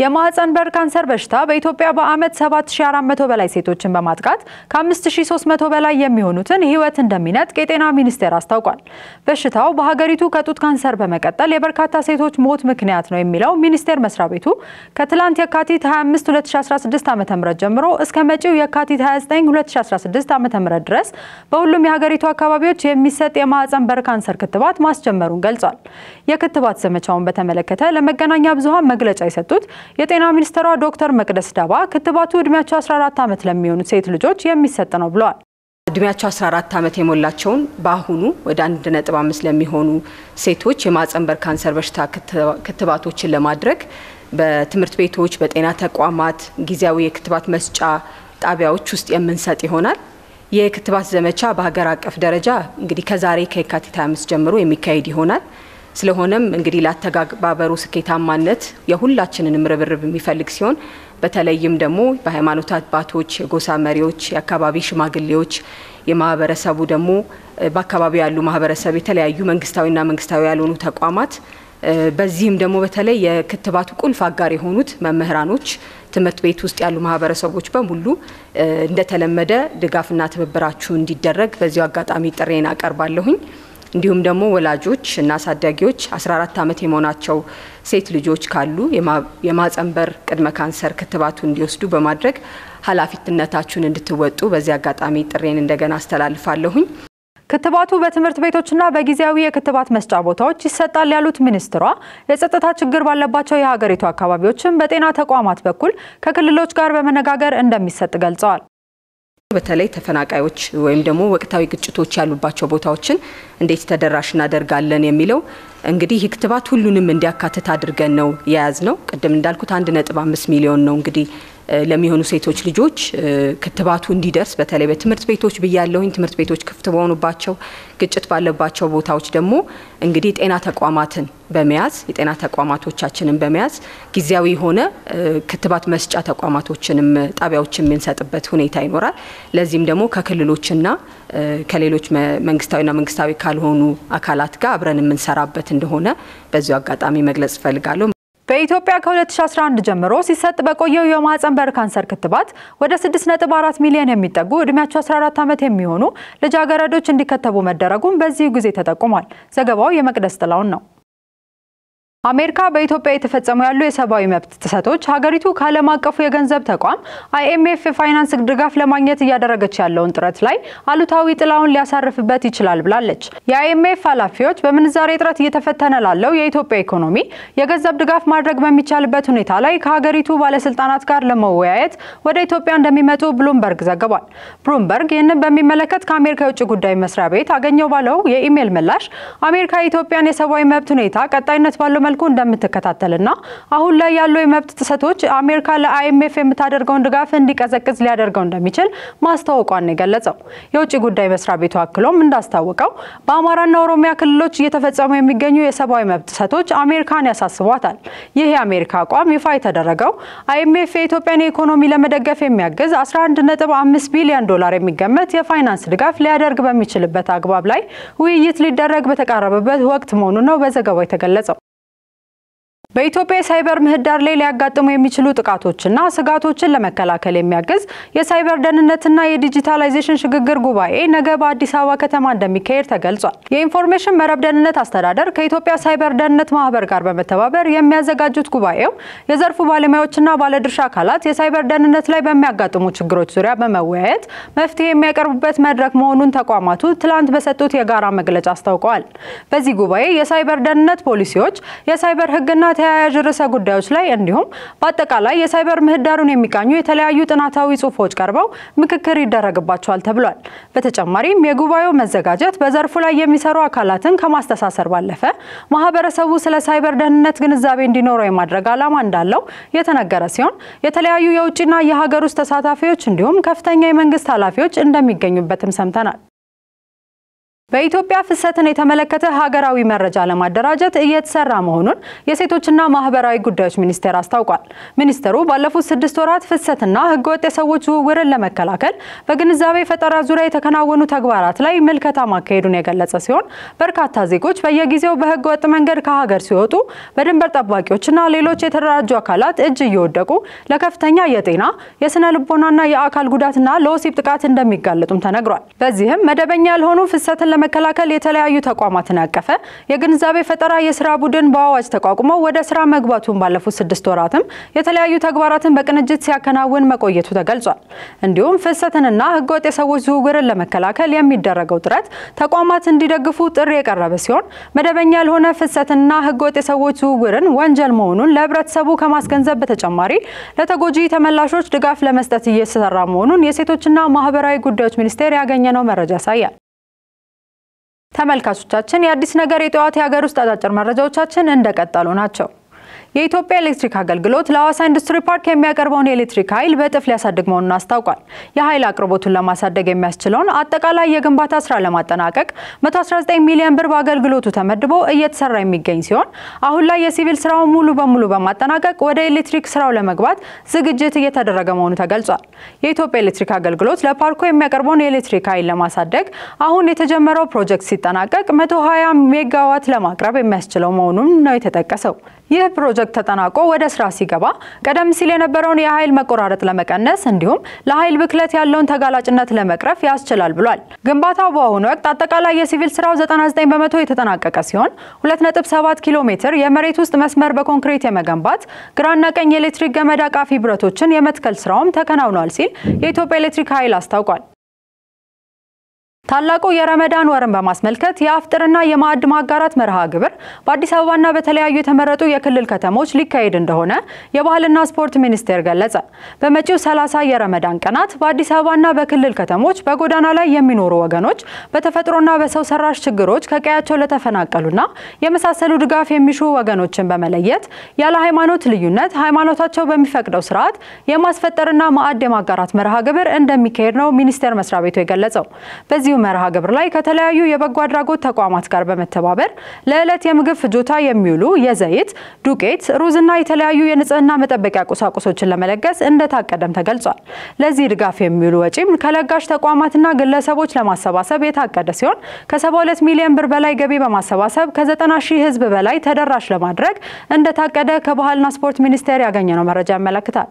የማህፀን በር ካንሰር በሽታ በኢትዮጵያ በአመት 7400 በላይ ሴቶችን በማጥቃት ከ5300 በላይ የሚሆኑትን ህይወት እንደሚነጥቅ የጤና ሚኒስቴር አስታውቋል። በሽታው በሀገሪቱ ከጡት ካንሰር በመቀጠል የበርካታ ሴቶች ሞት ምክንያት ነው የሚለው ሚኒስቴር መስሪያ ቤቱ ከትላንት የካቲት 25 2016 ዓ.ም ጀምሮ እስከ መጪው የካቲት 29 2016 ዓ.ም ድረስ በሁሉም የሀገሪቱ አካባቢዎች የሚሰጥ የማህፀን በር ካንሰር ክትባት ማስጀመሩን ገልጿል። የክትባት ዘመቻውን በተመለከተ ለመገናኛ ብዙሃን መግለጫ የሰጡት የጤና ሚኒስትሯ ዶክተር መቅደስ ዳባ ክትባቱ እድሜያቸው 14 ዓመት ለሚሆኑ ሴት ልጆች የሚሰጥ ነው ብለዋል። እድሜያቸው 14 ዓመት የሞላቸውን በአሁኑ ወደ 1.5 ለሚሆኑ ሴቶች የማህጸን በር ካንሰር በሽታ ክትባቶችን ለማድረግ በትምህርት ቤቶች፣ በጤና ተቋማት፣ ጊዜያዊ የክትባት መስጫ ጣቢያዎች ውስጥ የምንሰጥ ይሆናል። የክትባት ዘመቻ በሀገር አቀፍ ደረጃ እንግዲህ ከዛሬ ከየካቲት 25 ጀምሮ የሚካሄድ ይሆናል። ስለሆነም እንግዲህ ለአተገባበሩ ስኬታማነት የሁላችንንም ርብርብ የሚፈልግ ሲሆን በተለይም ደግሞ በሃይማኖት አባቶች፣ የጎሳ መሪዎች፣ የአካባቢ ሽማግሌዎች የማህበረሰቡ ደግሞ በአካባቢው ያሉ ማህበረሰብ የተለያዩ መንግስታዊና መንግስታዊ ያልሆኑ ተቋማት በዚህም ደግሞ በተለይ የክትባቱ ቁልፍ አጋር የሆኑት መምህራኖች፣ ትምህርት ቤት ውስጥ ያሉ ማህበረሰቦች በሙሉ እንደተለመደ ድጋፍና ትብብራችሁ እንዲደረግ በዚሁ አጋጣሚ ጥሬን አቀርባለሁኝ። እንዲሁም ደግሞ ወላጆች እና አሳዳጊዎች 14 ዓመት የመሆናቸው ሴት ልጆች ካሉ የማጸንበር ቅድመ ካንሰር ክትባቱ እንዲወስዱ በማድረግ ኃላፊነታችሁን እንድትወጡ በዚህ አጋጣሚ ጥሬን እንደገና አስተላልፋለሁኝ። ክትባቱ በትምህርት ቤቶችና በጊዜያዊ የክትባት መስጫ ቦታዎች ይሰጣል ያሉት ሚኒስትሯ የጸጥታ ችግር ባለባቸው የሀገሪቱ አካባቢዎችም በጤና ተቋማት በኩል ከክልሎች ጋር በመነጋገር እንደሚሰጥ ገልጸዋል። በተለይ ተፈናቃዮች ወይም ደግሞ ወቅታዊ ግጭቶች ያሉባቸው ቦታዎችን እንዴት ተደራሽ እናደርጋለን የሚለው እንግዲህ ይህ ክትባት ሁሉንም እንዲያካትት አድርገን ነው የያዝ ነው። ቅድም እንዳልኩት አንድ ነጥብ አምስት ሚሊዮን ነው እንግዲህ ለሚሆኑ ሴቶች ልጆች ክትባቱ እንዲደርስ በተለይ በትምህርት ቤቶች ብያለሁኝ። ትምህርት ቤቶች ክፍት በሆኑባቸው ግጭት ባለባቸው ቦታዎች ደግሞ እንግዲህ የጤና ተቋማትን በመያዝ የጤና ተቋማቶቻችንን በመያዝ ጊዜያዊ የሆነ ክትባት መስጫ ተቋማቶችንም ጣቢያዎችን የምንሰጥበት ሁኔታ ይኖራል። ለዚህም ደግሞ ከክልሎችና ከሌሎች መንግስታዊና መንግስታዊ ካልሆኑ አካላት ጋር አብረን የምንሰራበት እንደሆነ በዚሁ አጋጣሚ መግለጽ እፈልጋለሁ። በኢትዮጵያ ከ2011 ጀምሮ ሲሰጥ በቆየው የማህፀን በር ካንሰር ክትባት ወደ 6.4 ሚሊዮን የሚጠጉ እድሜያቸው 14 ዓመት የሚሆኑ ልጃገረዶች እንዲከተቡ መደረጉን በዚሁ ጊዜ ተጠቁሟል። ዘገባው የመቅደስ ጥላውን ነው። አሜሪካ በኢትዮጵያ የተፈጸሙ ያሉ የሰብአዊ መብት ጥሰቶች ሀገሪቱ ከዓለም አቀፉ የገንዘብ ተቋም አይኤምኤፍ የፋይናንስ ድጋፍ ለማግኘት እያደረገች ያለውን ጥረት ላይ አሉታዊ ጥላውን ሊያሳርፍበት ይችላል ብላለች። የአይኤምኤፍ ኃላፊዎች በምንዛሬ እጥረት እየተፈተነ ላለው የኢትዮጵያ ኢኮኖሚ የገንዘብ ድጋፍ ማድረግ በሚቻልበት ሁኔታ ላይ ከሀገሪቱ ባለስልጣናት ጋር ለመወያየት ወደ ኢትዮጵያ እንደሚመጡ ብሉምበርግ ዘግቧል። ብሉምበርግ ይህንን በሚመለከት ከአሜሪካ የውጭ ጉዳይ መስሪያ ቤት አገኘው ባለው የኢሜይል ምላሽ አሜሪካ የኢትዮጵያን የሰብአዊ መብት ሁኔታ ቀጣይነት ባለው መልኩ እንደምትከታተልና አሁን ላይ ያሉ የመብት ጥሰቶች አሜሪካ ለአይኤምኤፍ የምታደርገውን ድጋፍ እንዲቀዘቅዝ ሊያደርገው እንደሚችል ማስታወቋን ነው የገለጸው። የውጭ ጉዳይ መስሪያ ቤቱ አክሎም እንዳስታወቀው በአማራና ኦሮሚያ ክልሎች እየተፈጸሙ የሚገኙ የሰብአዊ መብት ጥሰቶች አሜሪካን ያሳስቧታል። ይህ የአሜሪካ አቋም ይፋ የተደረገው አይኤምኤፍ የኢትዮጵያን የኢኮኖሚ ለመደገፍ የሚያግዝ 11.5 ቢሊዮን ዶላር የሚገመት የፋይናንስ ድጋፍ ሊያደርግ በሚችልበት አግባብ ላይ ውይይት ሊደረግ በተቃረበበት ወቅት መሆኑ ነው በዘገባው የተገለጸው። በኢትዮጵያ የሳይበር ምህዳር ላይ ሊያጋጥሙ የሚችሉ ጥቃቶችና ስጋቶችን ለመከላከል የሚያግዝ የሳይበር ደህንነትና የዲጂታላይዜሽን ሽግግር ጉባኤ ነገ በአዲስ አበባ ከተማ እንደሚካሄድ ተገልጿል። የኢንፎርሜሽን መረብ ደህንነት አስተዳደር ከኢትዮጵያ ሳይበር ደህንነት ማህበር ጋር በመተባበር የሚያዘጋጁት ጉባኤው የዘርፉ ባለሙያዎችና ባለድርሻ አካላት የሳይበር ደህንነት ላይ በሚያጋጥሙ ችግሮች ዙሪያ በመወያየት መፍትሄ የሚያቀርቡበት መድረክ መሆኑን ተቋማቱ ትላንት በሰጡት የጋራ መግለጫ አስታውቀዋል። በዚህ ጉባኤ የሳይበር ደህንነት ፖሊሲዎች፣ የሳይበር ህግና በተያያዥ ርዕሰ ጉዳዮች ላይ እንዲሁም በአጠቃላይ የሳይበር ምህዳሩን የሚቃኙ የተለያዩ ጥናታዊ ጽሁፎች ቀርበው ምክክር ይደረግባቸዋል ተብሏል። በተጨማሪም የጉባኤው መዘጋጀት በዘርፉ ላይ የሚሰሩ አካላትን ከማስተሳሰር ባለፈ ማህበረሰቡ ስለ ሳይበር ደህንነት ግንዛቤ እንዲኖረው የማድረግ ዓላማ እንዳለው የተነገረ ሲሆን የተለያዩ የውጭና የሀገር ውስጥ ተሳታፊዎች እንዲሁም ከፍተኛ የመንግስት ኃላፊዎች እንደሚገኙበትም ሰምተናል። በኢትዮጵያ ፍሰትን የተመለከተ ሀገራዊ መረጃ ለማደራጀት እየተሰራ መሆኑን የሴቶችና ማህበራዊ ጉዳዮች ሚኒስቴር አስታውቋል። ሚኒስቴሩ ባለፉት ስድስት ወራት ፍሰትና ህገወጥ የሰዎች ዝውውርን ለመከላከል በግንዛቤ ፈጠራ ዙሪያ የተከናወኑ ተግባራት ላይ ምልከታ ማካሄዱን የገለጸ ሲሆን በርካታ ዜጎች በየጊዜው በህገወጥ መንገድ ከሀገር ሲወጡ በድንበር ጠባቂዎችና ሌሎች የተደራጁ አካላት እጅ እየወደቁ ለከፍተኛ የጤና የስነ ልቦናና የአካል ጉዳትና ለወሲብ ጥቃት እንደሚጋለጡም ተነግሯል። በዚህም መደበኛ ያልሆኑ ፍሰትን ለመከላከል የተለያዩ ተቋማትን ያቀፈ የግንዛቤ ፈጠራ የስራ ቡድን በአዋጅ ተቋቁሞ ወደ ስራ መግባቱን ባለፉት ስድስት ወራትም የተለያዩ ተግባራትን በቅንጅት ሲያከናውን መቆየቱ ተገልጿል። እንዲሁም ፍሰትንና ህገወጥ የሰዎች ዝውውርን ለመከላከል የሚደረገው ጥረት ተቋማት እንዲደግፉ ጥሪ የቀረበ ሲሆን መደበኛ ያልሆነ ፍሰትና ህገወጥ የሰዎች ዝውውርን ወንጀል መሆኑን ለህብረተሰቡ ከማስገንዘብ በተጨማሪ ለተጎጂ ተመላሾች ድጋፍ ለመስጠት እየተሰራ መሆኑን የሴቶችና ማህበራዊ ጉዳዮች ሚኒስቴር ያገኘነው መረጃ ያሳያል። ተመልካቾቻችን የአዲስ ነገር የጠዋት የሀገር ውስጥ አጫጭር መረጃዎቻችን እንደቀጠሉ ናቸው። የኢትዮጵያ ኤሌክትሪክ አገልግሎት ለሐዋሳ ኢንዱስትሪ ፓርክ የሚያቀርበውን የኤሌክትሪክ ኃይል በእጥፍ ሊያሳድግ መሆኑን አስታውቋል። የኃይል አቅርቦቱን ለማሳደግ የሚያስችለውን አጠቃላይ የግንባታ ስራ ለማጠናቀቅ 119 ሚሊዮን ብር በአገልግሎቱ ተመድቦ እየተሰራ የሚገኝ ሲሆን አሁን ላይ የሲቪል ስራው ሙሉ በሙሉ በማጠናቀቅ ወደ ኤሌክትሪክ ስራው ለመግባት ዝግጅት እየተደረገ መሆኑ ተገልጿል። የኢትዮጵያ ኤሌክትሪክ አገልግሎት ለፓርኩ የሚያቀርበውን የኤሌክትሪክ ኃይል ለማሳደግ አሁን የተጀመረው ፕሮጀክት ሲጠናቀቅ 120 ሜጋዋት ለማቅረብ የሚያስችለው መሆኑን ነው የተጠቀሰው። ይህ ፕሮጀክት ፕሮጀክት ተጠናቆ ወደ ስራ ሲገባ ቀደም ሲል የነበረውን የኃይል መቆራረጥ ለመቀነስ እንዲሁም ለኃይል ብክለት ያለውን ተጋላጭነት ለመቅረፍ ያስችላል ብሏል። ግንባታው በአሁኑ ወቅት አጠቃላይ የሲቪል ስራው 99 በመቶ የተጠናቀቀ ሲሆን 2.7 ኪሎ ሜትር የመሬት ውስጥ መስመር በኮንክሪት የመገንባት ግራና ቀኝ የኤሌክትሪክ ገመድ አቃፊ ብረቶችን የመትከል ስራውም ተከናውኗል ሲል የኢትዮጵያ ኤሌክትሪክ ኃይል አስታውቋል። ታላቁ የረመዳን ወርን በማስመልከት የአፍጥርና የማዕድ ማጋራት መርሃ ግብር በአዲስ አበባና በተለያዩ የተመረጡ የክልል ከተሞች ሊካሄድ እንደሆነ የባህልና ስፖርት ሚኒስቴር ገለጸ። በመጪው 30 የረመዳን ቀናት በአዲስ አበባና በክልል ከተሞች በጎዳና ላይ የሚኖሩ ወገኖች በተፈጥሮና በሰው ሰራሽ ችግሮች ከቀያቸው ለተፈናቀሉና የመሳሰሉ ድጋፍ የሚሹ ወገኖችን በመለየት ያለ ሃይማኖት ልዩነት ሃይማኖታቸው በሚፈቅደው ስርዓት የማስፈጠርና ማዕድ የማጋራት መርሃ ግብር እንደሚካሄድ ነው ሚኒስቴር መስሪያ ቤቱ የገለጸው። በዚሁ መርሃ ግብር ላይ ከተለያዩ የበጎ አድራጎት ተቋማት ጋር በመተባበር ለዕለት የምግብ ፍጆታ የሚውሉ የዘይት፣ ዱቄት፣ ሩዝና የተለያዩ የንጽህና መጠበቂያ ቁሳቁሶችን ለመለገስ እንደታቀደም ተገልጿል። ለዚህ ድጋፍ የሚውሉ ወጪም ከለጋሽ ተቋማትና ግለሰቦች ለማሰባሰብ የታቀደ ሲሆን ከ72 ሚሊዮን ብር በላይ ገቢ በማሰባሰብ ከ90 ሺህ ህዝብ በላይ ተደራሽ ለማድረግ እንደታቀደ ከባህልና ስፖርት ሚኒስቴር ያገኘነው መረጃ ያመለክታል።